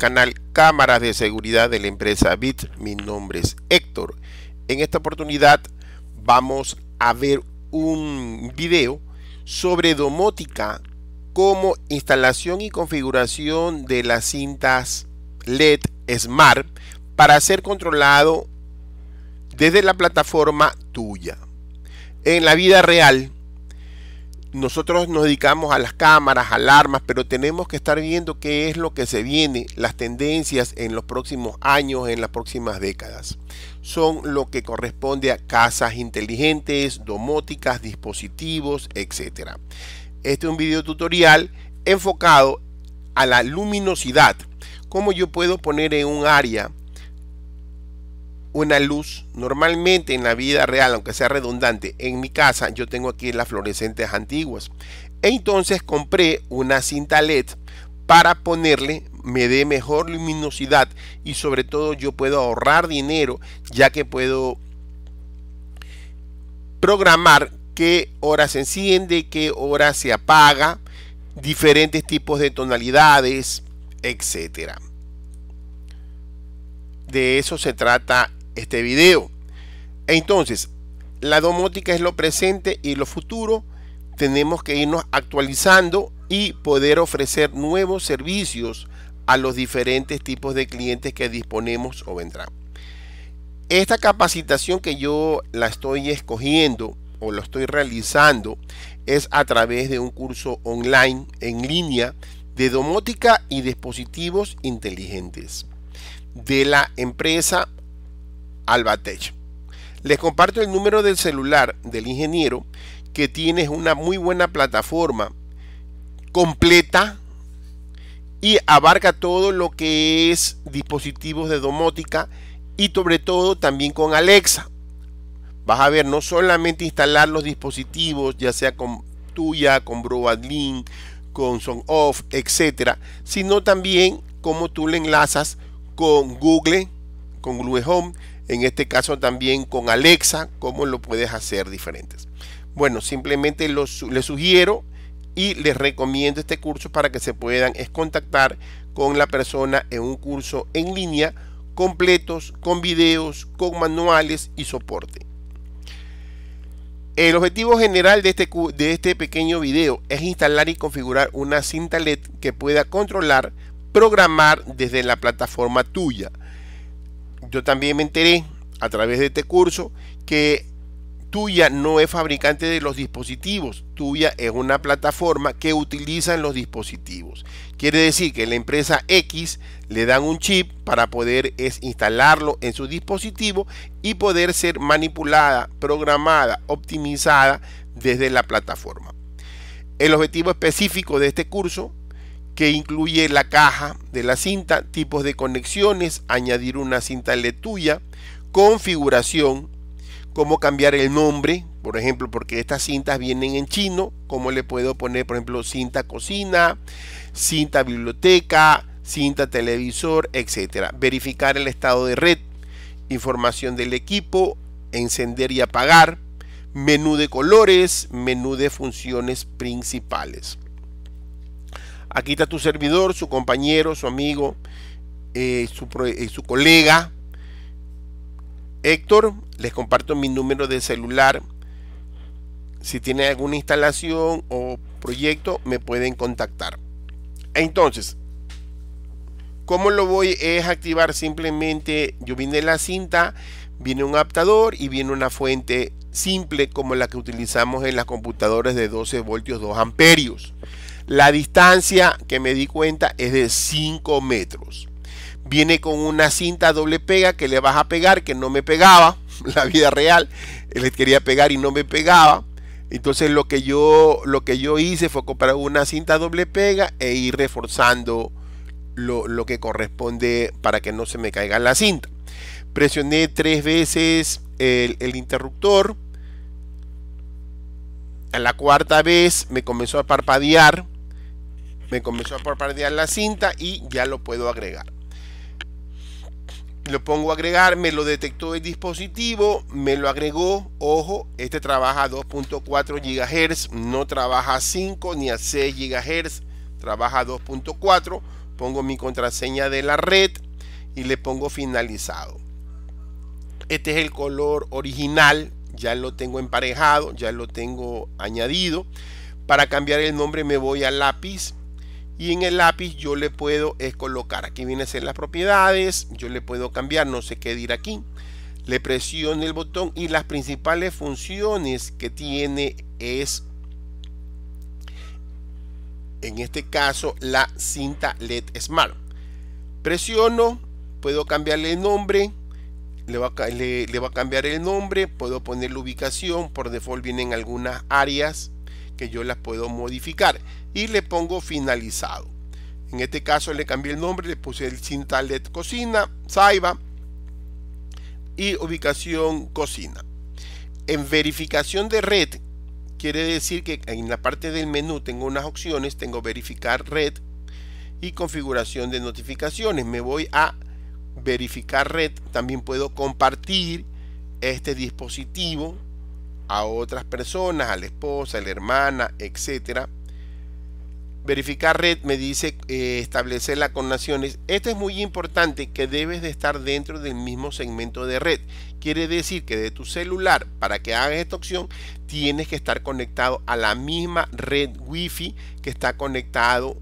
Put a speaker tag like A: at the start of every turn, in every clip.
A: canal Cámaras de Seguridad de la empresa BIT. Mi nombre es Héctor. En esta oportunidad vamos a ver un video sobre domótica como instalación y configuración de las cintas LED Smart para ser controlado desde la plataforma tuya. En la vida real nosotros nos dedicamos a las cámaras, alarmas, pero tenemos que estar viendo qué es lo que se viene, las tendencias en los próximos años, en las próximas décadas. Son lo que corresponde a casas inteligentes, domóticas, dispositivos, etc. Este es un video tutorial enfocado a la luminosidad. Cómo yo puedo poner en un área una luz. Normalmente en la vida real, aunque sea redundante, en mi casa yo tengo aquí las fluorescentes antiguas. entonces compré una cinta LED para ponerle me dé mejor luminosidad y sobre todo yo puedo ahorrar dinero ya que puedo programar qué hora se enciende, qué hora se apaga, diferentes tipos de tonalidades, etcétera. De eso se trata este video. Entonces, la domótica es lo presente y lo futuro. Tenemos que irnos actualizando y poder ofrecer nuevos servicios a los diferentes tipos de clientes que disponemos o vendrán. Esta capacitación que yo la estoy escogiendo o lo estoy realizando es a través de un curso online en línea de domótica y dispositivos inteligentes de la empresa Albatech. Les comparto el número del celular del ingeniero que tiene una muy buena plataforma completa y abarca todo lo que es dispositivos de domótica y sobre todo también con Alexa. Vas a ver no solamente instalar los dispositivos, ya sea con tuya, con Broadlink, con Son Off, etcétera, sino también cómo tú le enlazas con Google, con Google Home, en este caso también con Alexa, cómo lo puedes hacer diferentes. Bueno, simplemente les sugiero y les recomiendo este curso para que se puedan es contactar con la persona en un curso en línea completos, con videos, con manuales y soporte. El objetivo general de este, de este pequeño video es instalar y configurar una cinta LED que pueda controlar, programar desde la plataforma tuya yo también me enteré a través de este curso que Tuya no es fabricante de los dispositivos, Tuya es una plataforma que utilizan los dispositivos. Quiere decir que la empresa X le dan un chip para poder es instalarlo en su dispositivo y poder ser manipulada, programada, optimizada desde la plataforma. El objetivo específico de este curso que incluye la caja de la cinta, tipos de conexiones, añadir una cinta tuya, configuración, cómo cambiar el nombre, por ejemplo, porque estas cintas vienen en chino, cómo le puedo poner, por ejemplo, cinta cocina, cinta biblioteca, cinta televisor, etcétera. Verificar el estado de red, información del equipo, encender y apagar, menú de colores, menú de funciones principales. Aquí está tu servidor, su compañero, su amigo, eh, eh, su, colega. Héctor, les comparto mi número de celular. Si tiene alguna instalación o proyecto, me pueden contactar. Entonces, ¿cómo lo voy? Es activar simplemente, yo vine la cinta, viene un adaptador y viene una fuente simple como la que utilizamos en las computadoras de 12 voltios 2 amperios. La distancia que me di cuenta es de 5 metros. Viene con una cinta doble pega que le vas a pegar, que no me pegaba. La vida real, les quería pegar y no me pegaba. Entonces lo que yo, lo que yo hice fue comprar una cinta doble pega e ir reforzando lo, que corresponde para que no se me caiga la cinta. Presioné tres veces el, el interruptor. A la cuarta vez me comenzó a parpadear me comenzó a parpadear la cinta y ya lo puedo agregar lo pongo a agregar, me lo detectó el dispositivo, me lo agregó, ojo, este trabaja a 2.4 GHz, no trabaja a 5 ni a 6 GHz, trabaja a 2.4, pongo mi contraseña de la red y le pongo finalizado. Este es el color original, ya lo tengo emparejado, ya lo tengo añadido. Para cambiar el nombre me voy al lápiz, y en el lápiz yo le puedo es eh, colocar aquí viene a ser las propiedades yo le puedo cambiar no sé qué dir aquí le presiono el botón y las principales funciones que tiene es en este caso la cinta LED Smart presiono puedo cambiarle el nombre le va, a, le va a cambiar el nombre puedo poner la ubicación por default vienen algunas áreas que yo las puedo modificar y le pongo finalizado. En este caso le cambié el nombre, le puse el led Cocina, Saiba y ubicación cocina. En verificación de red quiere decir que en la parte del menú tengo unas opciones, tengo verificar red y configuración de notificaciones. Me voy a verificar red, también puedo compartir este dispositivo a otras personas, a la esposa, a la hermana, etcétera. Verificar red me dice eh, establecer la naciones Esto es muy importante que debes de estar dentro del mismo segmento de red. Quiere decir que de tu celular, para que hagas esta opción, tienes que estar conectado a la misma red wifi que está conectado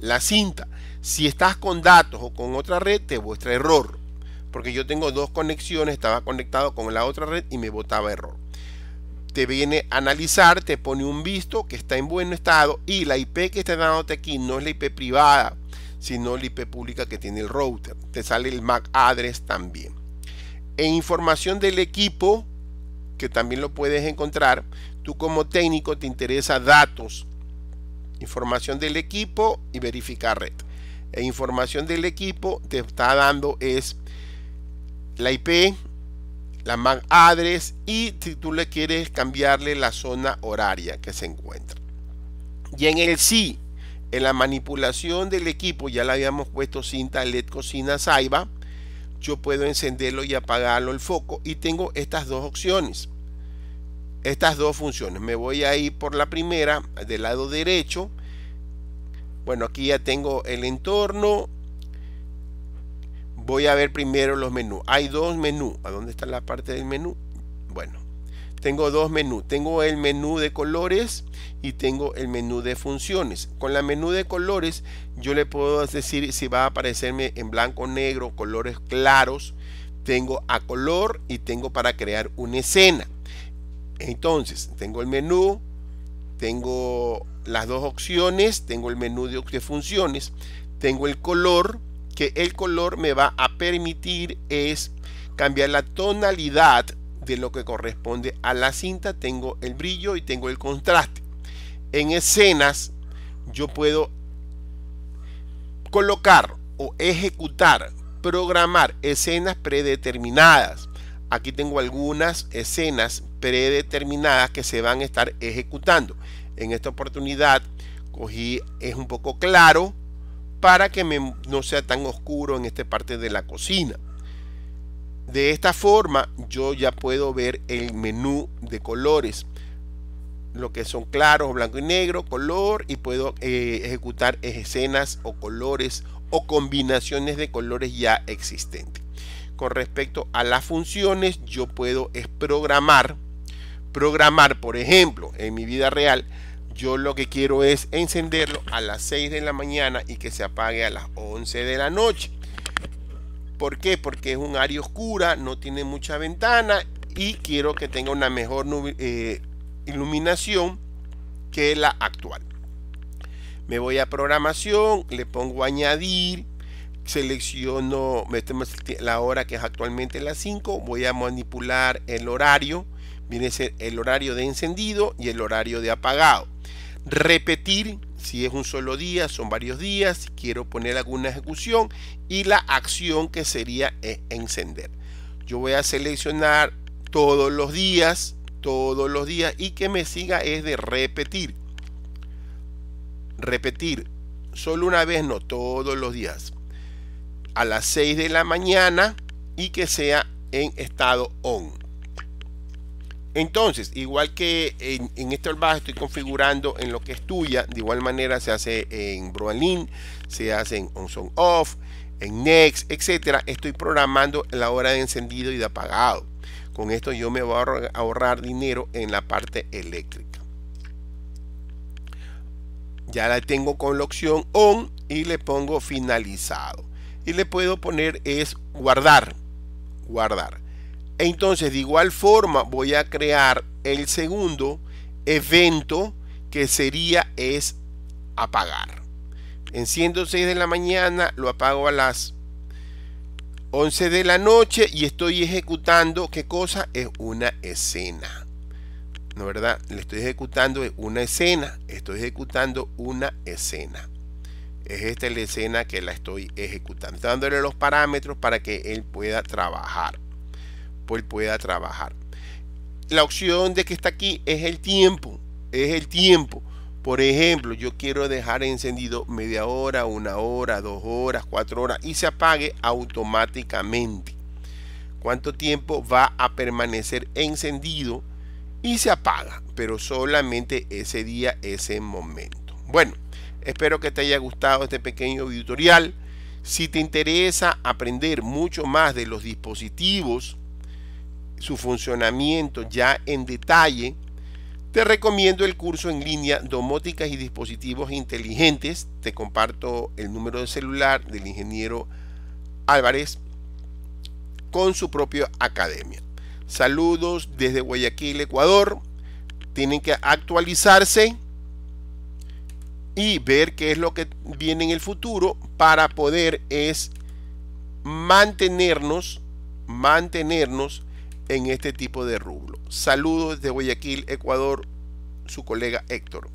A: la cinta. Si estás con datos o con otra red, te muestra error. Porque yo tengo dos conexiones, estaba conectado con la otra red y me botaba error te viene a analizar, te pone un visto que está en buen estado y la IP que está dándote aquí no es la IP privada, sino la IP pública que tiene el router. Te sale el MAC address también. E información del equipo, que también lo puedes encontrar. Tú como técnico te interesa datos, información del equipo y verificar red. E información del equipo te está dando es la IP, la MAC address y si tú le quieres cambiarle la zona horaria que se encuentra. Y en el sí, en la manipulación del equipo, ya le habíamos puesto cinta LED cocina Saiba, yo puedo encenderlo y apagarlo el foco y tengo estas dos opciones. Estas dos funciones. Me voy a ir por la primera, del lado derecho. Bueno, aquí ya tengo el entorno, voy a ver primero los menús. Hay dos menús. ¿A dónde está la parte del menú? Bueno, tengo dos menús. Tengo el menú de colores y tengo el menú de funciones. Con la menú de colores yo le puedo decir si va a aparecerme en blanco, negro, colores claros. Tengo a color y tengo para crear una escena. Entonces, tengo el menú, tengo las dos opciones, tengo el menú de funciones, tengo el color el color me va a permitir es cambiar la tonalidad de lo que corresponde a la cinta. Tengo el brillo y tengo el contraste. En escenas yo puedo colocar o ejecutar, programar escenas predeterminadas. Aquí tengo algunas escenas predeterminadas que se van a estar ejecutando. En esta oportunidad cogí, es un poco claro, para que me, no sea tan oscuro en esta parte de la cocina. De esta forma yo ya puedo ver el menú de colores. Lo que son claros, blanco y negro, color y puedo eh, ejecutar escenas o colores o combinaciones de colores ya existentes. Con respecto a las funciones yo puedo programar, programar por ejemplo en mi vida real yo lo que quiero es encenderlo a las 6 de la mañana y que se apague a las 11 de la noche. ¿Por qué? Porque es un área oscura, no tiene mucha ventana y quiero que tenga una mejor eh, iluminación que la actual. Me voy a programación, le pongo añadir selecciono metemos la hora que es actualmente las 5 voy a manipular el horario viene ser el horario de encendido y el horario de apagado repetir si es un solo día son varios días si quiero poner alguna ejecución y la acción que sería eh, encender yo voy a seleccionar todos los días todos los días y que me siga es de repetir repetir solo una vez no todos los días a las 6 de la mañana y que sea en estado on. Entonces, igual que en, este bajo estoy configurando en lo que es tuya, de igual manera se hace en Broalin, se hace en on son off, en next, etcétera. Estoy programando la hora de encendido y de apagado. Con esto yo me voy a ahorrar dinero en la parte eléctrica. Ya la tengo con la opción on y le pongo finalizado y le puedo poner es guardar. Guardar. Entonces, de igual forma, voy a crear el segundo evento que sería es apagar. Enciendo 6 de la mañana, lo apago a las 11 de la noche y estoy ejecutando, ¿qué cosa? Es una escena. ¿No verdad? Le estoy ejecutando una escena. Estoy ejecutando una escena es esta la escena que la estoy ejecutando. dándole los parámetros para que él pueda trabajar. Pues pueda trabajar. La opción de que está aquí es el tiempo. Es el tiempo. Por ejemplo, yo quiero dejar encendido media hora, una hora, dos horas, cuatro horas y se apague automáticamente. ¿Cuánto tiempo va a permanecer encendido y se apaga? Pero solamente ese día, ese momento. Bueno, espero que te haya gustado este pequeño tutorial. Si te interesa aprender mucho más de los dispositivos, su funcionamiento ya en detalle, te recomiendo el curso en línea Domóticas y Dispositivos Inteligentes. Te comparto el número de celular del ingeniero Álvarez con su propia academia. Saludos desde Guayaquil, Ecuador. Tienen que actualizarse y ver qué es lo que viene en el futuro para poder es mantenernos, mantenernos en este tipo de rublo. Saludos de Guayaquil, Ecuador, su colega Héctor.